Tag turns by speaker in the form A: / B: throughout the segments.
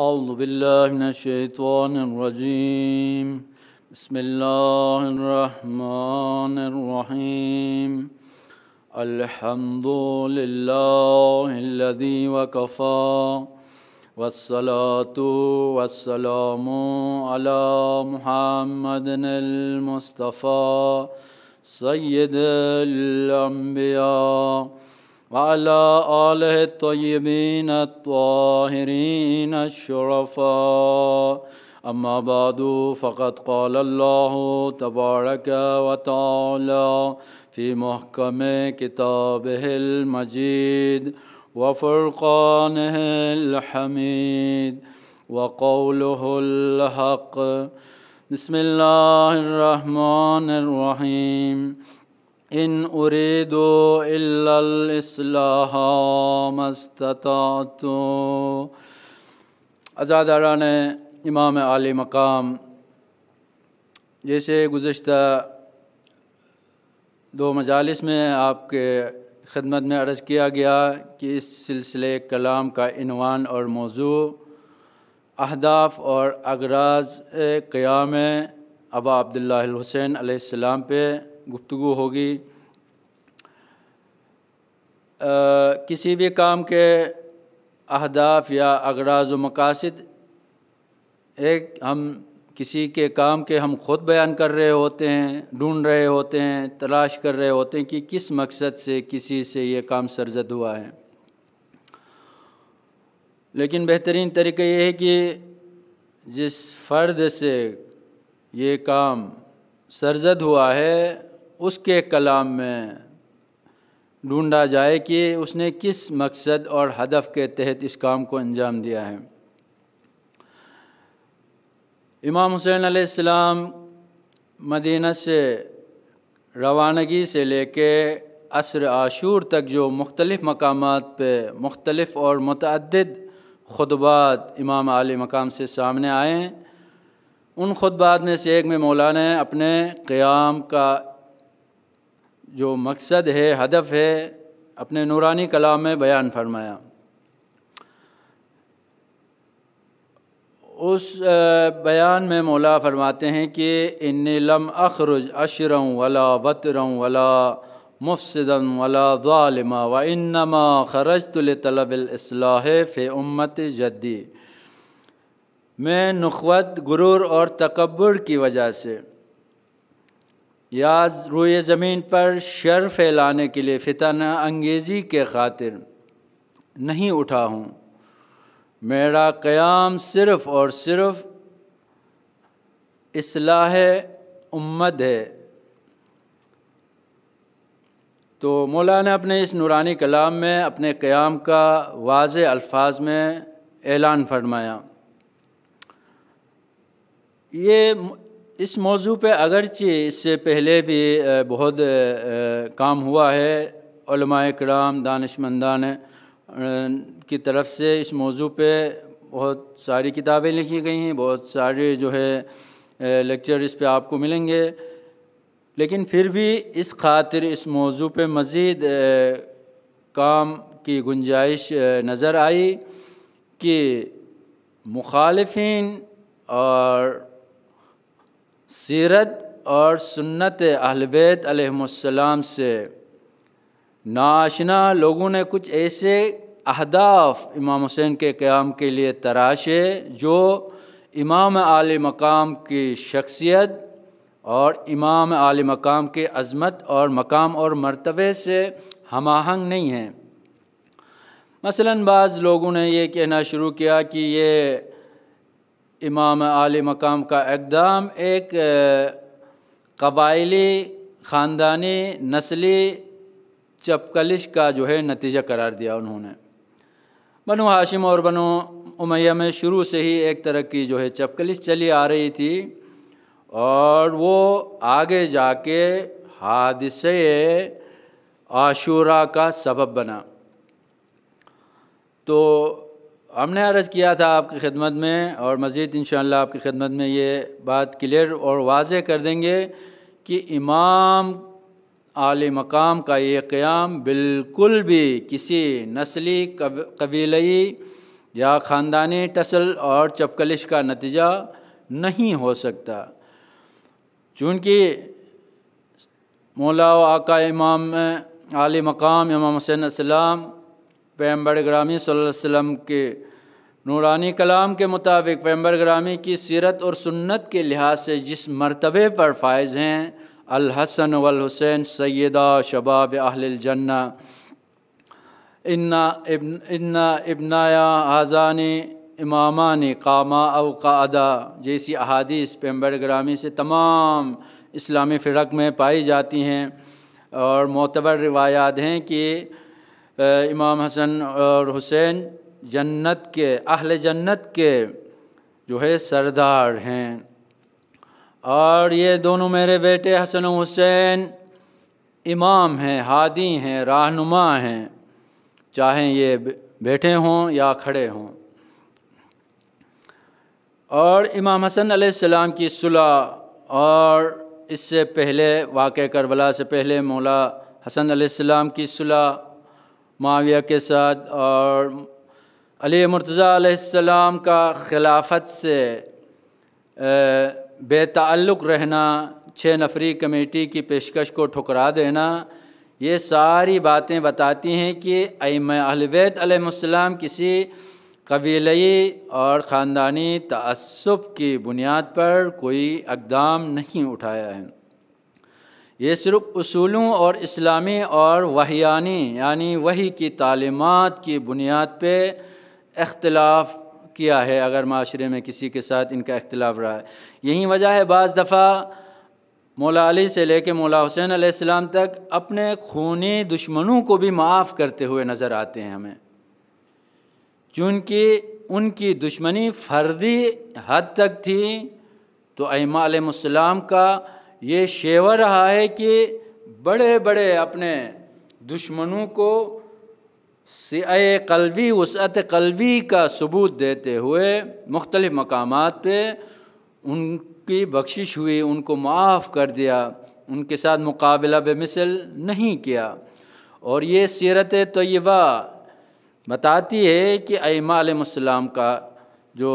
A: أعوذ بالله من الشيطان الرجيم بسم الله الرحمن الرحيم الحمد لله الذي وكفى والصلاة والسلام على محمد المصطفى سيد الأنبياء وعلى آله الطيبين الطاهرين الشرفاء أما بعد فقد قال الله تبارك وتعالى في محكم كتابه المجيد وفرقانه الحميد وقوله الحق بسم الله الرحمن الرحيم इन أريد إلا الإصلاح ما استطعت ने इमाम आली मकाम जैसे गुज्त दो मजालिस में आपके खदमत में अर्ज़ किया गया कि इस सिलसिले कलाम का इनवान और मौजू अहदाफ और अगराज क़्याम अबा अब्दुल्ल हुसैन पे गुफ्तु होगी किसी भी काम के अहदाफ या अगराज व मकासद एक हम किसी के काम के हम खुद बयान कर रहे होते हैं ढूंढ रहे होते हैं तलाश कर रहे होते हैं कि किस मकसद से किसी से ये काम सरजद हुआ है लेकिन बेहतरीन तरीका ये है कि जिस फ़र्द से ये काम सरजद हुआ है उसके कलाम में ढूंढा जाए कि उसने किस मकसद और हदफ के तहत इस काम को अंजाम दिया है इमाम हुसैन आसमाम मदीना से रवानगी से लेके असर आशूर तक जो मुख्तलिफ़ मकाम पर मुख्तलफ़ और मतद खुतबात इमाम आल मकाम से सामने आए उन खुतबात में से एक में मौलाना अपने क़्याम का जो मकसद है हदफ है अपने नूरानी कलाम में बयान फरमाया उस बयान में मौला फरमाते हैं कि इन लम अखरुज अशर वला वतरों वला मुफसदन वला ालमा व इनमा खरज तलबलाह फ़े उम्मत जद्दी मैं नुवत गुरूर और तकबर की वजह से या रोए ज़मीन पर शर फैलाने के लिए फ़ितना अंगेज़ी के खातिर नहीं उठा हूँ मेरा क़याम सिर्फ़ और सिर्फ़ असलाह उम्मद है तो मौलाना अपने इस नूरानी कलाम में अपने क़याम का वाज अल्फाज में ऐलान फरमाया ये इस मौजू पे अगरचे इससे पहले भी बहुत काम हुआ है कराम दानशमंदान की तरफ से इस मौजू पे बहुत सारी किताबें लिखी गई हैं बहुत सारे जो है लेक्चर इस पर आपको मिलेंगे लेकिन फिर भी इस खातिर इस मौजू पे मज़ीद काम की गुंजाइश नज़र आई कि मुखालफन और सीरत और सुन्नत अहलबैत अलैहिस्सलाम से नाशना लोगों ने कुछ ऐसे अहदाफ इमाम हुसैन के क़्याम के लिए तराशे जो इमाम आल मकाम की शख्सियत और इमाम आल मकाम के अज़मत और मकाम और मरतबे से हम आहंग नहीं हैं मसलन बाज़ लोगों ने यह कहना शुरू किया कि ये इमाम आल मकाम का एकदम एक कबाइली ख़ानदानी नस्ली चपकलिश का जो है नतीजा करार दिया उन्होंने बनो हाशिम और बनु उमैया में शुरू से ही एक तरह की जो है चपकलिश चली आ रही थी और वो आगे जाके हादसे आशूरा का सबब बना तो हमने अर्ज़ किया था आपकी खिदमत में और मज़ीद इन आपकी खिदमत में ये बात क्लियर और वाज कर देंगे कि इमाम आल मकाम का ये क़्याम बिल्कुल भी किसी नस्ली कबीलई या ख़ानदानी टसल और चपकलिश का नतीजा नहीं हो सकता चूँकि मौला आका इमाम आल मकाम इमाम असलम पैम्बर ग्रामी वसम के नूरानी कलाम के मुताबिक पैम्बर ग्रामी की सीरत और सुन्नत के लिहाज से जिस मरतबे पर फायज़ हैं अलहसन वलहुसैन सैदा शबाब अहलजन्ना इन्ना इब्न इन्ना इब्नाया आज़ानी इमामानी कामा अवकादा जैसी अहादीस पैम्बर ग्रामी से तमाम इस्लामी फ़िरक में पाई जाती हैं और मोतबर रिवायात हैं कि इमाम हसन और हुसैन जन्नत के अहले जन्नत के जो है सरदार हैं और ये दोनों मेरे बेटे हसन हुसैन इमाम हैं हादी हैं रहनुमा हैं चाहे ये बैठे हों या खड़े हों और इमाम हसन सलाम की सुलह और इससे पहले वाक़ करबला से पहले मौला हसन सलाम की सुलह माविया के साथ और अली मर्तज़ाम का खिलाफत से बेतल्लुक़ रहना छः नफरी कमेटी की पेशकश को ठुकरा देना ये सारी बातें बताती हैं कि अम अलबैत आलम किसी कबीलई और ख़ानदानी तसब की बुनियाद पर कोई इकदाम नहीं उठाया है ये सिर्फ असूलों और इस्लामी और वहियानी यानी वही की तालीमत की बुनियाद पर अख्तिलाफ़ किया है अगर माशरे में किसी के साथ इनका अख्तिलाफ रहा है यही वजह है बज़ दफ़ा मौला अली से लेकर मौला हुसैन आसमाम तक अपने खूनी दुश्मनों को भी माफ़ करते हुए नज़र आते हैं हमें चूँकि उनकी दुश्मनी फर्दी हद तक थी तो अमालम का ये शेवर रहा है कि बड़े बड़े अपने दुश्मनों को सिय कलवी वसअत कलवी का सबूत देते हुए मुख्तलिफ़ मकाम पर उनकी बख्शिश हुई उनको माफ़ कर दिया उनके साथ मुकाबला बेमिसल नहीं किया और ये सीरत तयबा बताती है कि अमालम का जो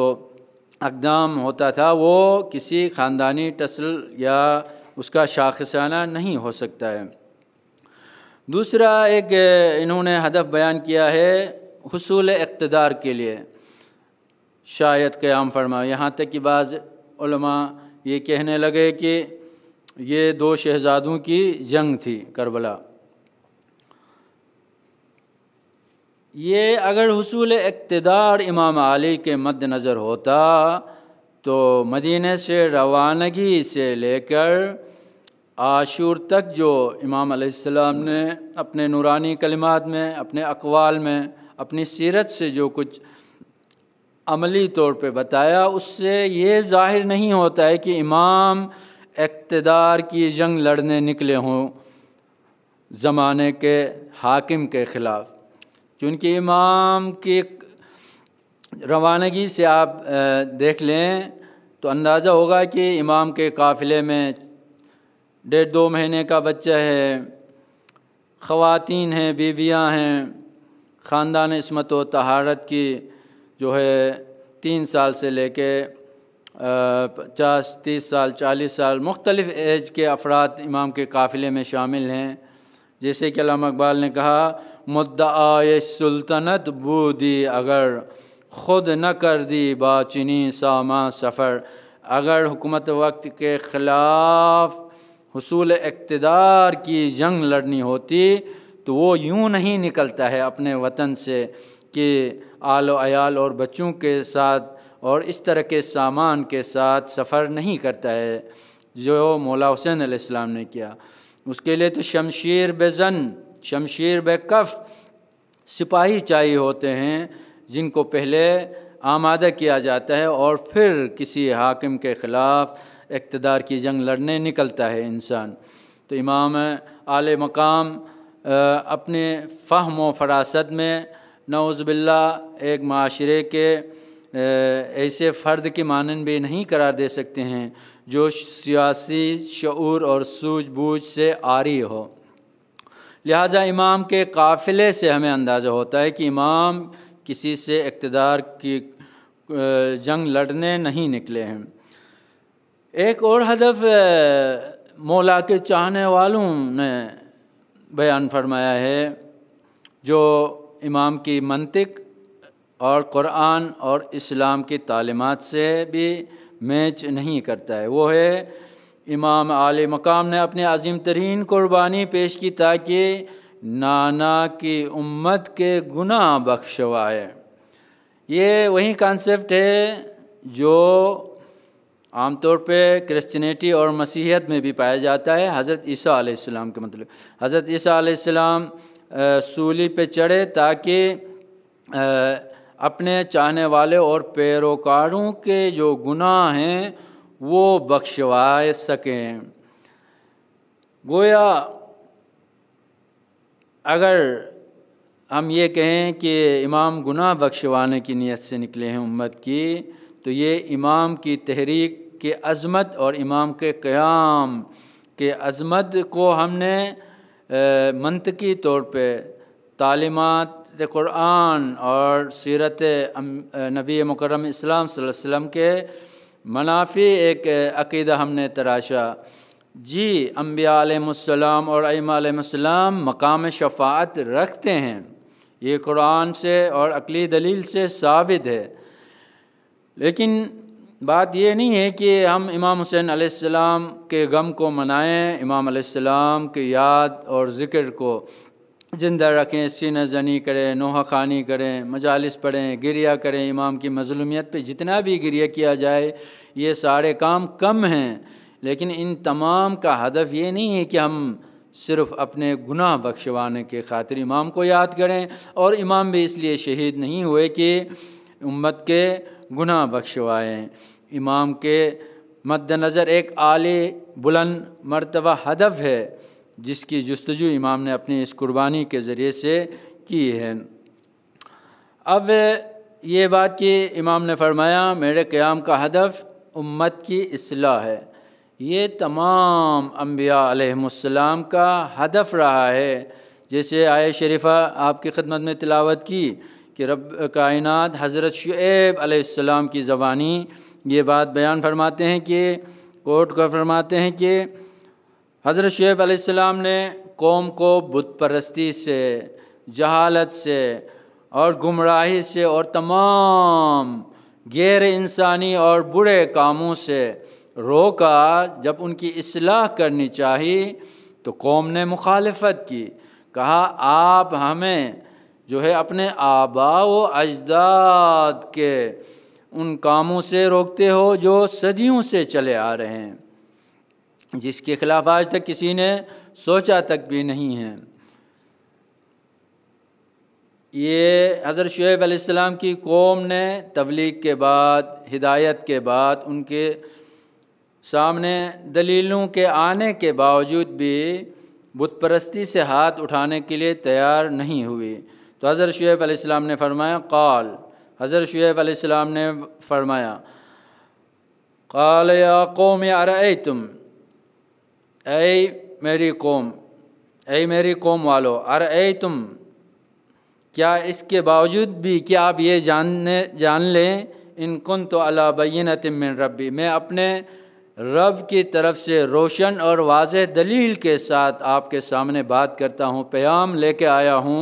A: अकदाम होता था वो किसी ख़ानदानी टसल या उसका शाखसाना नहीं हो सकता है दूसरा एक इन्होंने हदफ बयान किया है हसूल इकतदार के लिए शायद क़्याम फरमा यहाँ तक कि बाज़ ये कहने लगे कि ये दो शहजादों की जंग थी करबला ये अगर हसूल इकतदार इमाम अली के मद्दनज़र होता तो मदीने से रवानगी से लेकर आशूर तक जो इमाम अलैहिस्सलाम ने अपने नूरानी कलिमात में अपने अकवाल में अपनी सीरत से जो कुछ अमली तौर पे बताया उससे ये जाहिर नहीं होता है कि इमाम इकतदार की जंग लड़ने निकले हों ज़माने के हाकिम के ख़िलाफ़ क्योंकि इमाम की रवानगी से आप देख लें तो अंदाज़ा होगा कि इमाम के काफ़िले में डेढ़ दो महीने का बच्चा है ख़वातीन हैं बीवियाँ हैं ख़ानदान इसमत व तहारत की जो है तीन साल से लेके पचास तीस साल चालीस साल मुख्तलिफ़ एज के अफराद इमाम के काफ़िले में शामिल हैं जैसे कि अलामा इकबाल ने कहा मुद्दा सुल्तनत बूदी अगर ख़ुद न कर दी बाचनी सामा सफ़र अगर हुकूमत वक्त के ख़िलाफ़ हसूल इकतदार की जंग लड़नी होती तो वो यूँ नहीं निकलता है अपने वतन से कि आलो आयाल और बच्चों के साथ और इस तरह के सामान के साथ सफ़र नहीं करता है जो मौला हुसैन आसमाम ने किया उसके लिए तो शमशीर बेजन शमशीर बेकफ़ सिपाही चाहिए होते हैं जिनको पहले आमादा किया जाता है और फिर किसी हाकिम के ख़िलाफ़ इकतदार की जंग लड़ने निकलता है इंसान तो इमाम आल मकाम अपने फ़हम व फरासत में नौज़बिल्ला एक माशरे के ऐसे फ़र्द के मानन भी नहीं करार दे सकते हैं जो सियासी शूर और सूझबूझ से आरी हो लिहाजा इमाम के काफ़िले से हमें अंदाज़ा होता है कि इमाम किसी से इकतदार की जंग लड़ने नहीं निकले हैं एक और हदफ मौला के चाहने वालों ने बयान फरमाया है जो इमाम की मनतिक और क़ुरान और इस्लाम की तालीमत से भी मैच नहीं करता है वो है इमाम आल मकाम ने अपने अजीम तरीन क़ुरबानी पेश की ताकि नाना की उम्मत के गुनाह बख्शवाए ये वही कॉन्सेप्ट है जो आमतौर पे क्रिश्चियनिटी और मसीहत में भी पाया जाता है हज़रत ईसा के मतलब हज़रत ईसा सूली पे चढ़े ताकि अपने चाहने वाले और पैरोकारों के जो गुनाह हैं वो बख्शवा सकें गोया अगर हम ये कहें कि इमाम गुनाह बख्शवाने की नीयत से निकले हैं उम्मत की तो ये इमाम की तहरीक के अज़मत और इमाम के क़याम के अज़मत को हमने मनतकी तौर पर तालीमत क़ुरान और सीरत नबी मकरम इस्लाम वसम के मनाफी एक अकीदा हमने तराशा जी अम्बिया आलम और अमाम मकाम शफात रखते हैं ये कुरान से और अकली दलील से साबित है लेकिन बात यह नहीं है कि हम इमाम हुसैन आसमाम के गम को मनाएं इमाम आसमाम की याद और ज़िक्र को जिंदा रखें सीना जनी करें नोहा खानी करें मजालस पढ़ें गिरिया करें इमाम की मजलूमियत पे जितना भी गिरिया किया जाए ये सारे काम कम हैं लेकिन इन तमाम का हदफ ये नहीं है कि हम सिर्फ अपने गुनाह बख्शवाने के खातिर इमाम को याद करें और इमाम भी इसलिए शहीद नहीं हुए कि उम्मत के गुना बख्शवाएँ इमाम के मद्दनज़र एक आली बुलंद मरतबा हदफ है जिसकी जस्तजू इमाम ने अपनी इस कुर्बानी के ज़रिए से की है अब ये बात कि इमाम ने फरमाया मेरे क़्याम का हदफ उम्मत की असलाह है ये तमाम अम्बियालाम का हदफ रहा है जैसे आय शरीफ़ा आपकी खदमत में तिलावत की कि रब कायन हज़रत शुएब आसमाम की ज़बानी ये बात बयान फरमाते हैं कि कोर्ट का फरमाते हैं कि हज़रत शुएब आसमाम ने कौम को बुत परस्ती से जहालत से और गुमराही से और तमाम गैर इंसानी और बुरे कामों से रोका जब उनकी असलाह करनी चाहिए तो कौम ने मुखालफत की कहा आप हमें जो है अपने आबा व अजदाद के उन कामों से रोकते हो जो सदियों से चले आ रहे हैं जिसके खिलाफ आज तक किसी ने सोचा तक भी नहीं है ये हज़रत शुएब आसमाम की कौम ने तबलीग के बाद हिदायत के बाद उनके सामने दलीलों के आने के बावजूद भी बुतप्रस्ती से हाथ उठाने के लिए तैयार नहीं हुई तो हज़र शुएब अलैहिस्सलाम ने फरमाया कॉल हज़र शुएब अलैहिस्सलाम ने फरमाया कॉल या कौम अरे तुम ऐ मेरी कौम ऐ मेरी कौम वालो अरे तुम क्या इसके बावजूद भी क्या आप ये जानने जान लें इन कन तो अला बैन रबी मैं अपने रब की तरफ से रोशन और वाज दलील के साथ आपके सामने बात करता हूँ प्याम लेके आया हूँ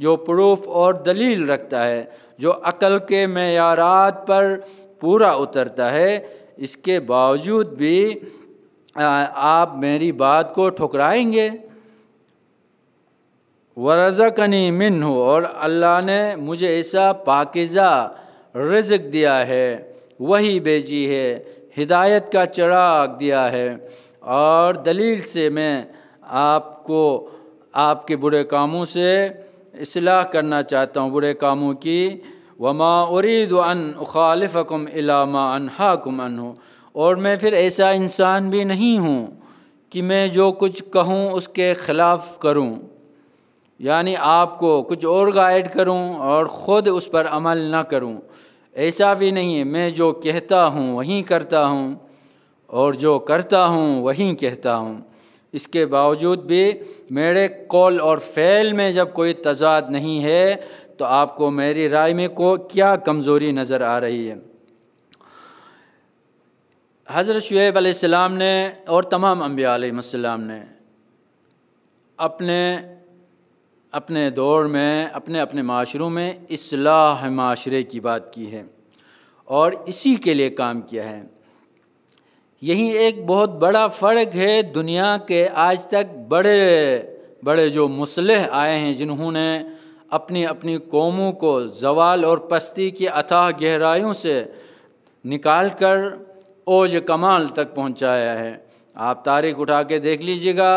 A: जो प्रूफ और दलील रखता है जो अक़ल के मैारात पर पूरा उतरता है इसके बावजूद भी आप मेरी बात को ठुकराएंगे वरज़कनी मिन हो और अल्लाह ने मुझे ऐसा पाकिज़ा रिजक दिया है वही भेजी है हिदायत का चराग दिया है और दलील से मैं आपको आपके बुरे कामों से असलाह करना चाहता हूँ बुरे कामों की वमा उरीद अन खालफ़म इलामा हाकुम अन हो और मैं फिर ऐसा इंसान भी नहीं हूँ कि मैं जो कुछ कहूँ उसके ख़िलाफ़ करूँ यानी आपको कुछ और गाइड करूँ और ख़ुद उस पर अमल ना करूँ ऐसा भी नहीं है मैं जो कहता हूँ वहीं करता हूँ और जो करता हूँ वहीं कहता हूँ इसके बावजूद भी मेरे कौल और फ़ैल में जब कोई तजाद नहीं है तो आपको मेरी राय में को क्या कमज़ोरी नज़र आ रही है हज़रत शुएब आसमाम ने और तमाम अम्बिया ने अपने अपने दौर में अपने अपने माशरों में असलाह माशरे की बात की है और इसी के लिए काम किया है यही एक बहुत बड़ा फ़र्क है दुनिया के आज तक बड़े बड़े जो मुसलह आए हैं जिन्होंने अपनी अपनी कौमों को जवाल और पस्ती की अथाह गहराइयों से निकाल कर ओज कमाल तक पहुंचाया है आप तारीख उठा के देख लीजिएगा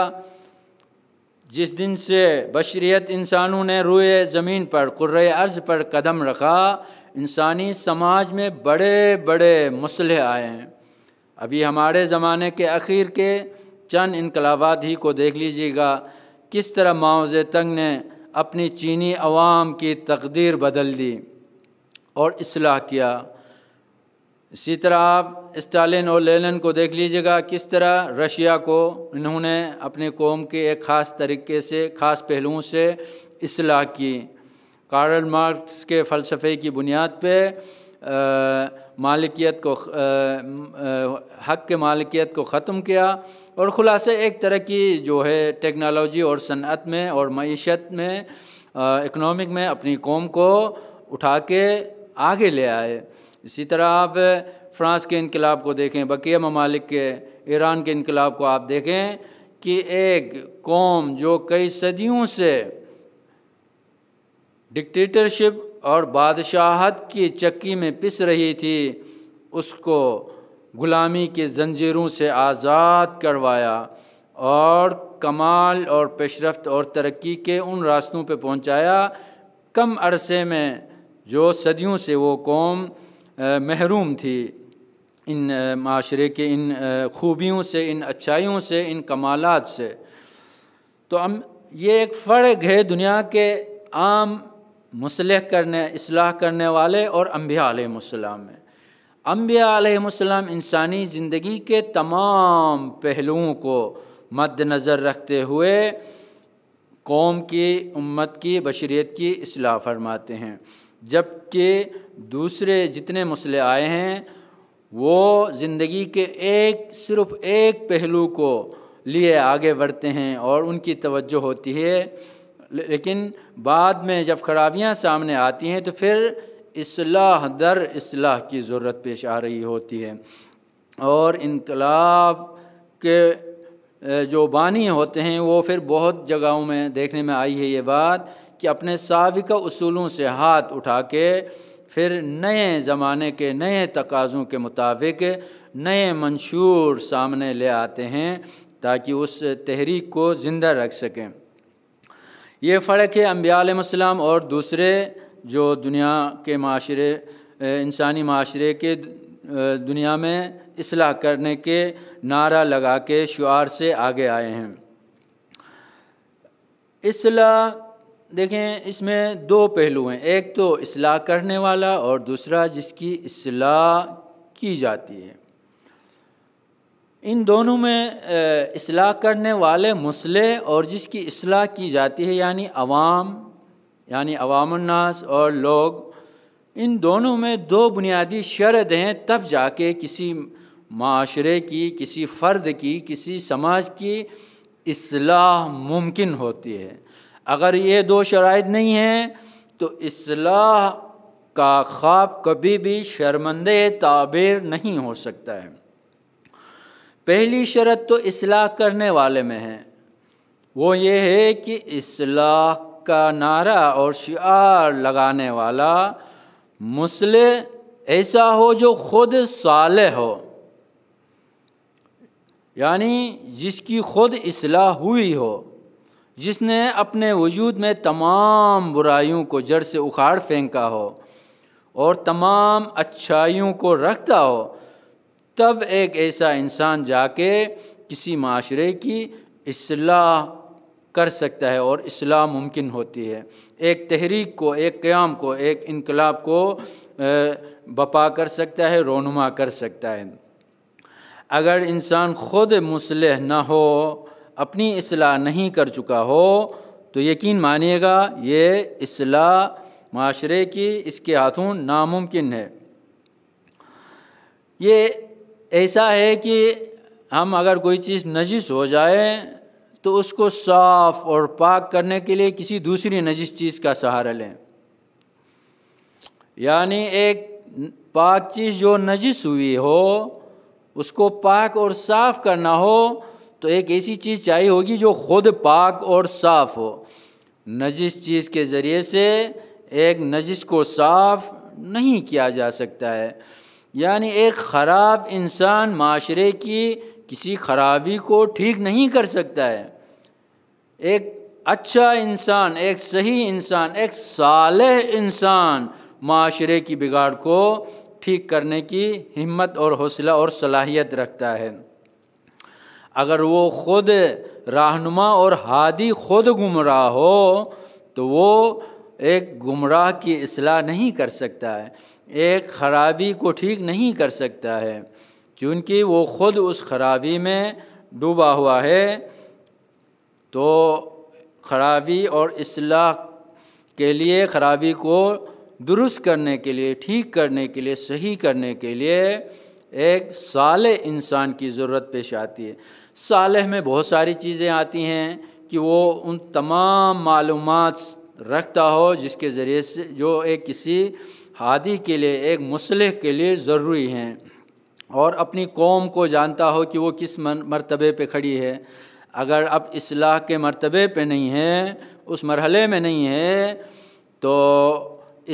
A: जिस दिन से बशरियत इंसानों ने रोए ज़मीन पर कुर्र अर्ज़ पर कदम रखा इंसानी समाज में बड़े बड़े मसले आए हैं अभी हमारे ज़माने के अखीर के चंद इनकलाबात ही को देख लीजिएगा किस तरह माओज़ तंग ने अपनी चीनी अवाम की तकदीर बदल दी और असलाह किया इसी तरह आप स्टालिन और लेनिन को देख लीजिएगा किस तरह रशिया को इन्होंने अपने कौम के एक ख़ास तरीके से ख़ास पहलुओं से असलाह की कार्ल मार्क्स के फ़लसफ़े की बुनियाद पर मालिकियत को हक के मालिकियत को ख़त्म किया और ख़ुलासे एक तरह की जो है टेक्नोलॉजी और सनत में और मीशत में इकनॉमिक में अपनी कौम को उठा के आगे ले आए इसी तरह आप फ्रांस के इनकलाब को देखें बकिया ममालिक के ईरान के इनकलाब को आप देखें कि एक कौम जो कई सदियों से डिक्टेटरशिप और बादशाहत की चक्की में पिस रही थी उसको गुलामी के जंजीरों से आज़ाद करवाया और कमाल और पेशरफ और तरक्की के उन रास्तों पर पहुँचाया कम अरसे में जो सदियों से वो कौम महरूम थी इन माशरे के इन खूबियों से इन अच्छाइयों से इन कमालत से तो हम ये एक फ़र्क है दुनिया के आम मुसलह करने असलाह करने वाले और अम्बिया आलम है अम्बिया आलम इंसानी ज़िंदगी के तमाम पहलुओं को मद्दनज़र रखते हुए कौम की उम्मत की बशरीत की असलाह फरमाते हैं जबकि दूसरे जितने मसले आए हैं वो ज़िंदगी के एक सिर्फ़ एक पहलू को लिए आगे बढ़ते हैं और उनकी तवज्जो होती है लेकिन बाद में जब खराबियाँ सामने आती हैं तो फिर असलाह दर असलाह की ज़रूरत पेश आ रही होती है और इनकलाब के जो बानी होते हैं वो फिर बहुत जगहों में देखने में आई है ये बात कि अपने साबिका असूलों से हाथ उठा के फिर नए ज़माने के नए तकाज़ों के मुताबिक नए मंशूर सामने ले आते हैं ताकि उस तहरीक को ज़िंदा रख सकें ये फ़र्क है अम्बियालम और दूसरे जो दुनिया के माशरे इंसानी माशरे के दुनिया में असलाह करने के नारा लगा के शुार से आगे आए हैं असलाह देखें इसमें दो पहलू हैं एक तो असलाह करने वाला और दूसरा जिसकी असलाह की जाती है इन दोनों में असलाह करने वाले मसले और जिसकी असलाह की जाती है यानी अवाम यानी अवामनास और लोग इन दोनों में दो बुनियादी शरद हैं तब जाके किसी माशरे की किसी फ़र्द की किसी समाज की असलाह मुमकिन होती है अगर ये दो शराइ नहीं हैं तो असलाह का ख्वाब कभी भी शर्मंद ताबीर नहीं हो सकता है पहली शर्त तो इसलाह करने वाले में है वो ये है कि इसलाह का नारा और शार लगाने वाला मुसल ऐसा हो जो खुद साल हो यानी जिसकी खुद इसलाह हुई हो जिसने अपने वजूद में तमाम बुराइयों को जड़ से उखाड़ फेंका हो और तमाम अच्छाइयों को रखता हो तब एक ऐसा इंसान जाके किसी माशरे की असलाह कर सकता है और असलाह मुमकिन होती है एक तहरीक को एक क़्याम को एक इनकलाब को बपा कर सकता है रोनुमा कर सकता है अगर इंसान ख़ुद मुसलह ना हो अपनी असलाह नहीं कर चुका हो तो यकीन मानिएगा ये असलाह माशरे की इसके हाथों नामुमकिन है ये ऐसा है कि हम अगर कोई चीज़ नजिस हो जाए तो उसको साफ और पाक करने के लिए किसी दूसरी नजिस चीज़ का सहारा लें यानी एक पाक चीज़ जो नजिस हुई हो उसको पाक और साफ करना हो तो एक ऐसी चीज़ चाहिए होगी जो खुद पाक और साफ हो नजिस चीज़ के ज़रिए से एक नजिस को साफ नहीं किया जा सकता है यानी एक ख़राब इंसान माशरे की किसी खराबी को ठीक नहीं कर सकता है एक अच्छा इंसान एक सही इंसान एक साल इंसान माशरे की बिगाड़ को ठीक करने की हिम्मत और हौसला और सलाहियत रखता है अगर वो ख़ुद रहनुमा और हादी ख़ुद गुमराह हो तो वो एक गुमराह की असलाह नहीं कर सकता है एक खराबी को ठीक नहीं कर सकता है क्योंकि वो ख़ुद उस खराबी में डूबा हुआ है तो खराबी और असलाह के लिए खराबी को दुरुस्त करने के लिए ठीक करने के लिए सही करने के लिए एक साल इंसान की ज़रूरत पेश आती है साल में बहुत सारी चीज़ें आती हैं कि वो उन तमाम मालूम रखता हो जिसके ज़रिए से जो एक किसी हादी के लिए एक मुसलह के लिए ज़रूरी हैं और अपनी कौम को जानता हो कि वो किस मरतबे पर खड़ी है अगर अब इसलाह के मरतबे पर नहीं है उस मरहल में नहीं है तो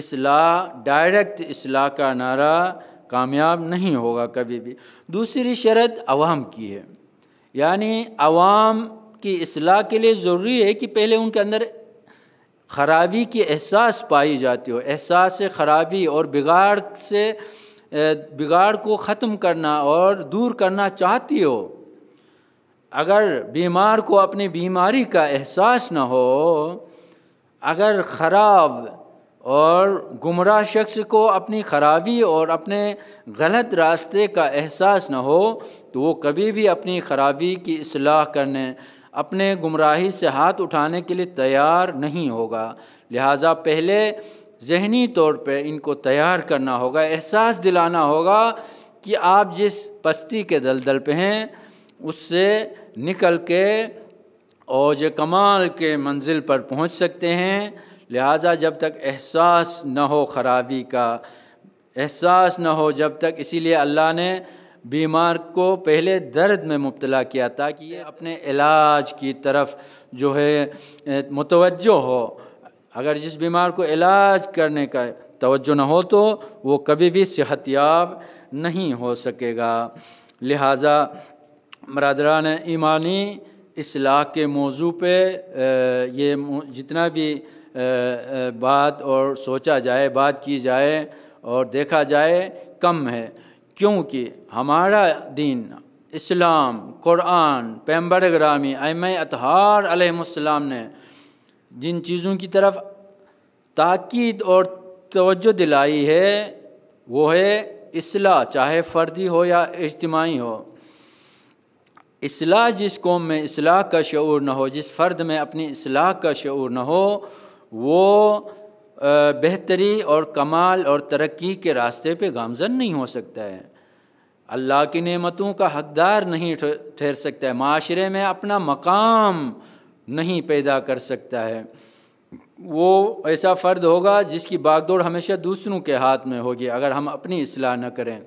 A: असलाह डायरेक्ट असलाह का नारा कामयाब नहीं होगा कभी भी दूसरी शरत अवाम की है यानी आवाम की इसलाह के लिए ज़रूरी है कि पहले उनके अंदर खराबी की एहसास पाई जाती हो एहसास खराबी और बिगाड़ से बिगाड़ को ख़त्म करना और दूर करना चाहती हो अगर बीमार को अपनी बीमारी का एहसास ना हो अगर ख़राब और गुमराह शख्स को अपनी खराबी और अपने गलत रास्ते का एहसास ना हो तो वो कभी भी अपनी खराबी की असलाह करने अपने गुमराही से हाथ उठाने के लिए तैयार नहीं होगा लिहाजा पहले जहनी तौर पे इनको तैयार करना होगा एहसास दिलाना होगा कि आप जिस पस्ती के दलदल पे हैं उससे निकल के औज कमाल के मंजिल पर पहुंच सकते हैं लिहाजा जब तक एहसास न हो खराबी का एहसास न हो जब तक इसीलिए अल्लाह ने बीमार को पहले दर्द में मुबला किया ताकि ये अपने इलाज की तरफ जो है मुतवजो हो अगर जिस बीमार को इलाज करने का तोज्जो न हो तो वो कभी भी सेहतियाब नहीं हो सकेगा लिहाजा मरदरान ईमानी असलाह के मौजू पे ये जितना भी बात और सोचा जाए बात की जाए और देखा जाए कम है क्योंकि हमारा दीन इस्लाम कुरान पैम्बर ग्रामी अम अतहार अलैहिस्सलाम ने जिन चीज़ों की तरफ ताक़द और तवज्जो दिलाई है वो है असलाह चाहे फ़र्दी हो या इज्तमाही हो असलाह जिस कौम में असलाह का शूर न हो जिस फ़र्द में अपनी असलाह का शूर न हो वो बेहतरी और कमाल और तरक्की के रास्ते पे गामजन नहीं हो सकता है अल्लाह की नेमतों का हकदार नहीं ठहर सकता है माशरे में अपना मकाम नहीं पैदा कर सकता है वो ऐसा फ़र्द होगा जिसकी बागदौड़ हमेशा दूसरों के हाथ में होगी अगर हम अपनी असलाह न करें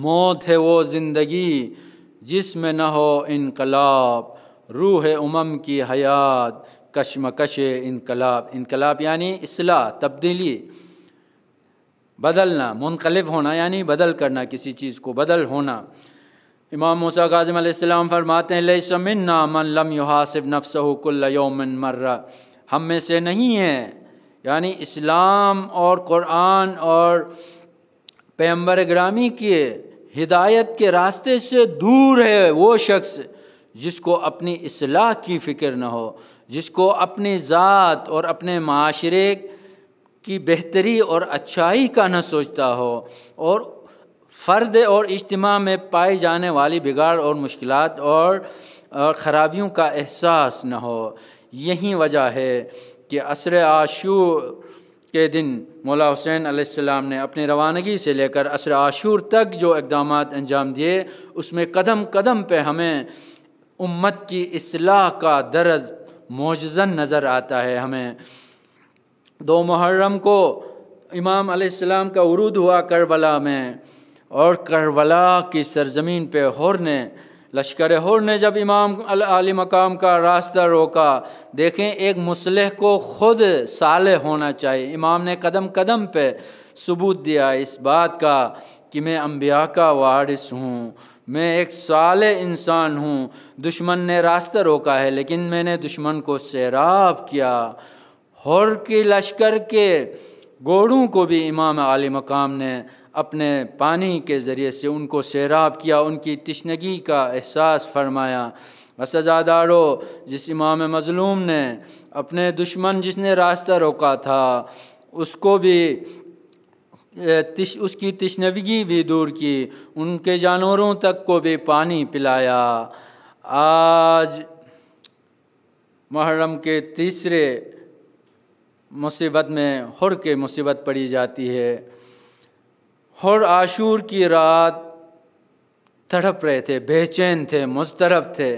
A: मौत है वो ज़िंदगी जिसमें न हो इनकलाब रूह है उमम की हयात कशमकश इनकलाब इनकलाब यानी असलाह तब्दीली बदलना मुनकलब होना यानी बदल करना किसी चीज़ को बदल होना इमाम मूसा काजम अलैहिस्सलाम फरमाते हैं लमन्ना मन लम युहासिब नफसकुल्लयोमन मर्रा हम में से नहीं है यानी इस्लाम और क़ुरान और पैम्बर ग्रामी के हिदायत के रास्ते से दूर है वो शख्स जिसको अपनी असलाह की फ़िक्र न हो जिसको अपनी ज़ात और अपने माशरे की बेहतरी और अच्छाई का न सोचता हो और फ़र्द और इज्तम में पाए जाने वाली बिगाड़ और मुश्किल और, ख़राबियों का एहसास न हो यही वजह है कि असर आशू के दिन मौला हुसैन आसमाम ने अपनी रवानगी से लेकर असर आशूर तक जो इकदाम अंजाम दिए उसमें कदम कदम पर हमें उम्मत की असलाह का दर्ज मोजन नज़र आता है हमें दो मुहर्रम को इमाम आलाम का उरूद हुआ करबला में और करबला की सरजमीन पे होर ने लश्कर होर ने जब इमाम आली मकाम का रास्ता रोका देखें एक मुसलह को खुद साले होना चाहिए इमाम ने कदम कदम पे सबूत दिया इस बात का कि मैं अम्बिया का वारिस हूँ मैं एक साल इंसान हूँ दुश्मन ने रास्ता रोका है लेकिन मैंने दुश्मन को सैराब किया हौर के लश्कर के घोड़ों को भी इमाम आली मकाम ने अपने पानी के ज़रिए से उनको सैराब किया उनकी तशनगी का एहसास फरमाया बसजादारो जिस इमाम मज़लूम ने अपने दुश्मन जिसने रास्ता रोका था उसको भी तिश, उसकी तशनवगी भी दूर की उनके जानवरों तक को भी पानी पिलाया आज मुहर्रम के तीसरे मुसीबत में हुर के मुसीबत पड़ी जाती है हर आशूर की रात तड़प रहे थे बेचैन थे मुस्तरफ थे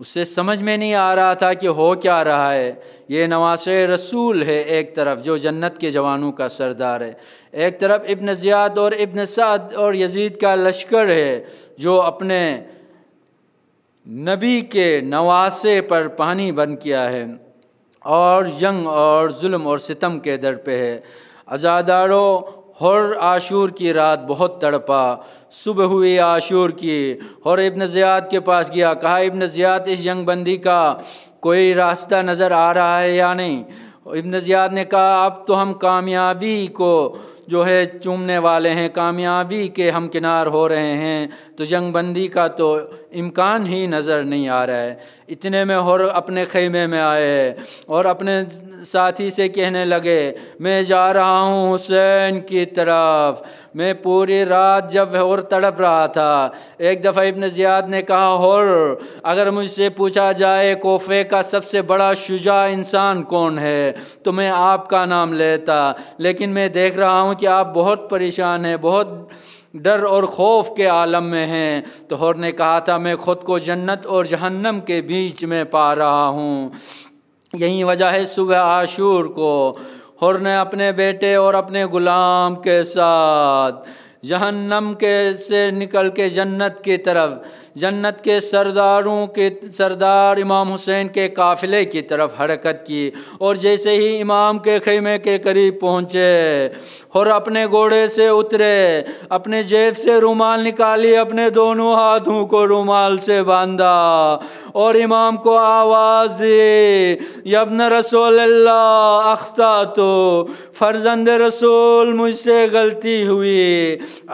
A: उससे समझ में नहीं आ रहा था कि हो क्या रहा है ये नवास रसूल है एक तरफ जो जन्नत के जवानों का सरदार है एक तरफ इब्न ज़ियाद और इब्न साद और यजीद का लश्कर है जो अपने नबी के नवासे पर पानी बन किया है और जंग और जुल्म और सितम के दर पे है अज़ादारों हर आशूर की रात बहुत तड़पा सुबह हुई आशूर की और इब्न ज़ियाद के पास गया कहा इब्न ज़ियाद इस जंग बंदी का कोई रास्ता नज़र आ रहा है या नहीं इब्न ज़ियाद ने कहा अब तो हम कामयाबी को जो है चूमने वाले हैं कामयाबी के हम किनार हो रहे हैं तो जंग बंदी का तो इम्कान ही नज़र नहीं आ रहा है इतने में और अपने खेमे में आए और अपने साथी से कहने लगे मैं जा रहा हूँ हुसैन की तरफ मैं पूरी रात जब और तड़प रहा था एक दफ़ा इबन ज़ियाद ने कहा और अगर मुझसे पूछा जाए कोफे का सबसे बड़ा शुजा इंसान कौन है तो मैं आपका नाम लेता लेकिन मैं देख रहा हूँ कि आप बहुत परेशान हैं बहुत डर और खौफ के आलम में हैं तो हर ने कहा था मैं ख़ुद को जन्नत और जहन्नम के बीच में पा रहा हूँ यही वजह है सुबह आशूर को हर ने अपने बेटे और अपने ग़ुलाम के साथ जहन्नम के से निकल के जन्नत की तरफ जन्नत के सरदारों के सरदार इमाम हुसैन के काफ़िले की तरफ हरकत की और जैसे ही इमाम के खेमे के करीब पहुँचे और अपने घोड़े से उतरे अपने जेब से रुमाल निकाली अपने दोनों हाथों को रुमाल से बांधा और इमाम को आवाज़ दी यबन रसोल अख्ता तो फर्जंद रसूल मुझसे गलती हुई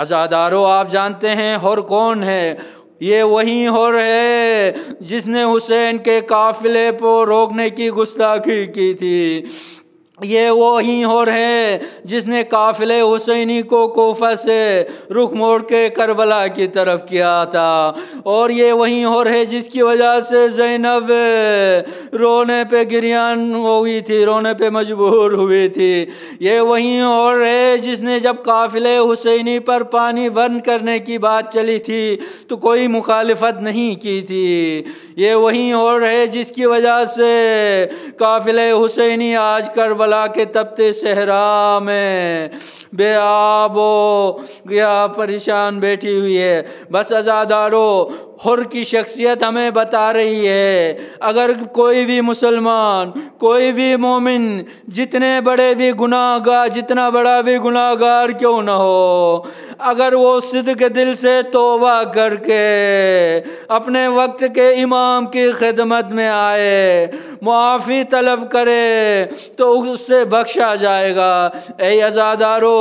A: आजादारो आप जानते हैं और कौन है ये वही हो रहे जिसने हुसैन के काफिले को रोकने की गुस्ताखी की थी ये वो ही और है जिसने काफिले हुसैनी को कोफा से रुख मोड़ के करबला की तरफ किया था और ये वही और है जिसकी वजह से जैनब रोने पे गिरियान हुई थी रोने पे मजबूर हुई थी ये वही और है जिसने जब काफिले हुसैनी पर पानी बंद करने की बात चली थी तो कोई मुखालफत नहीं की थी ये वही और है जिसकी वजह से काफिले हुसैनी आज करबला ज्वाला के तपते सहरा में बे आबो गया परेशान बैठी हुई है बस आजादारो हुर की शख्सियत हमें बता रही है अगर कोई भी मुसलमान कोई भी मोमिन जितने बड़े भी गुनाहगार जितना बड़ा भी गुनाहगार क्यों ना हो अगर वो सिद्ध के दिल से तोबा करके अपने वक्त के इमाम की खिदमत में आए मुआफ़ी तलब करे तो उससे बख्शा जाएगा ए आज़ादारों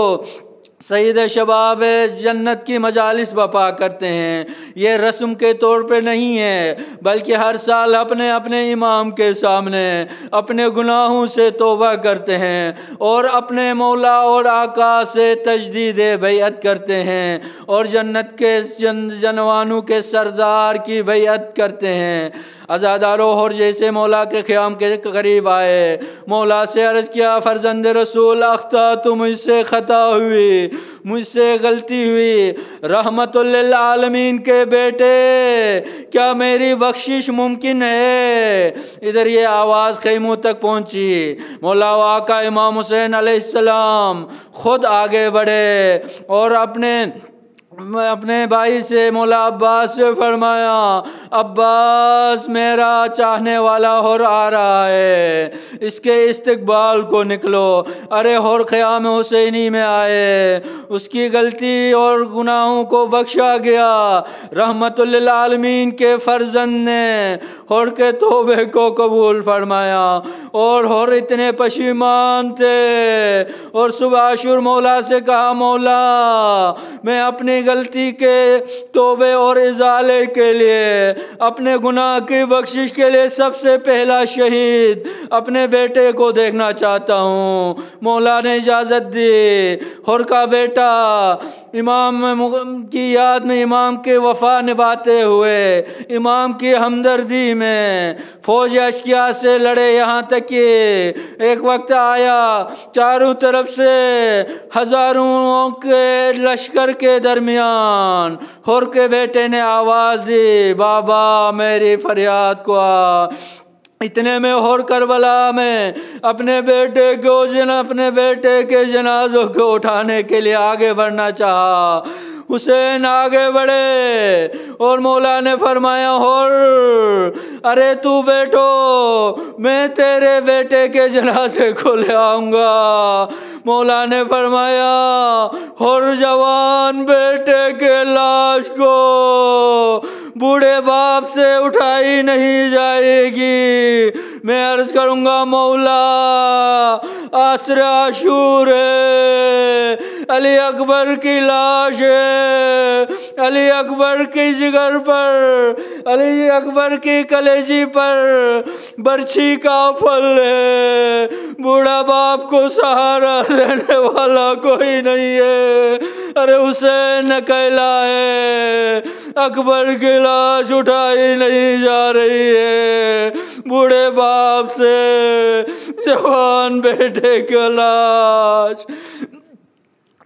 A: सईद शबाब जन्नत की मजालस बपा करते हैं ये रस्म के तौर पे नहीं है बल्कि हर साल अपने अपने इमाम के सामने अपने गुनाहों से तोबा करते हैं और अपने मौला और आका से तजदीद बैत करते हैं और जन्नत के जन, जनवानों के सरदार की बैत करते हैं अजादारो और जैसे मौला के खयाम के करीब आए मौला से अर्ज़ किया फ़र्जंद रसूल अख्ता तो मुझसे ख़ता हुई मुझसे गलती हुई रहमत आलमीन के बेटे क्या मेरी बख्शिश मुमकिन है इधर ये आवाज़ मुँह तक पहुँची मौला वाका इमाम हुसैन आसमाम ख़ुद आगे बढ़े और अपने अपने भाई से मौला अब्बास से फरमाया अब्बास मेरा चाहने वाला होर आ रहा है इसके इस्तकबाल को निकलो अरे होर ख़याम हुसैनी में आए उसकी गलती और गुनाहों को बख्शा गया रहमतमीन के फर्जन ने होर के तोबे को कबूल फरमाया और होर इतने पशीमान थे और सुबह शुर मौला से कहा मौला मैं अपनी गलती के तोबे और इजाले के लिए अपने गुनाह की बख्शिश के लिए सबसे पहला शहीद अपने बेटे को देखना चाहता हूँ मौला ने इजाज़त दी हर का बेटा इमाम की याद में इमाम के वफा निभाते हुए इमाम की हमदर्दी में फौज अशकिया से लड़े यहाँ तक कि एक वक्त आया चारों तरफ से हज़ारों के लश्कर के दरमियान दरमियान हुर के बेटे ने आवाज़ दी बाबा मेरी फरियाद को आ इतने में होर करबला में अपने बेटे को जन अपने बेटे के जनाजों को उठाने के लिए आगे बढ़ना चाहा हुसैन आगे बढ़े और मौला ने फरमाया हो अरे तू बैठो मैं तेरे बेटे के जनाजे को ले आऊँगा मौला ने फरमाया और जवान बेटे के लाश को बूढ़े बाप से उठाई नहीं जाएगी मैं अर्ज करूँगा मौला आश्र आशूर है अली अकबर की लाश है अली अकबर की जिगर पर अली अकबर की कलेजी पर बर्छी का फल है बूढ़ा बाप को सहारा देने वाला कोई नहीं है अरे उसे नकेला है अकबर की लाश उठाई नहीं जा रही है बूढ़े बाप से जवान बेटे की लाश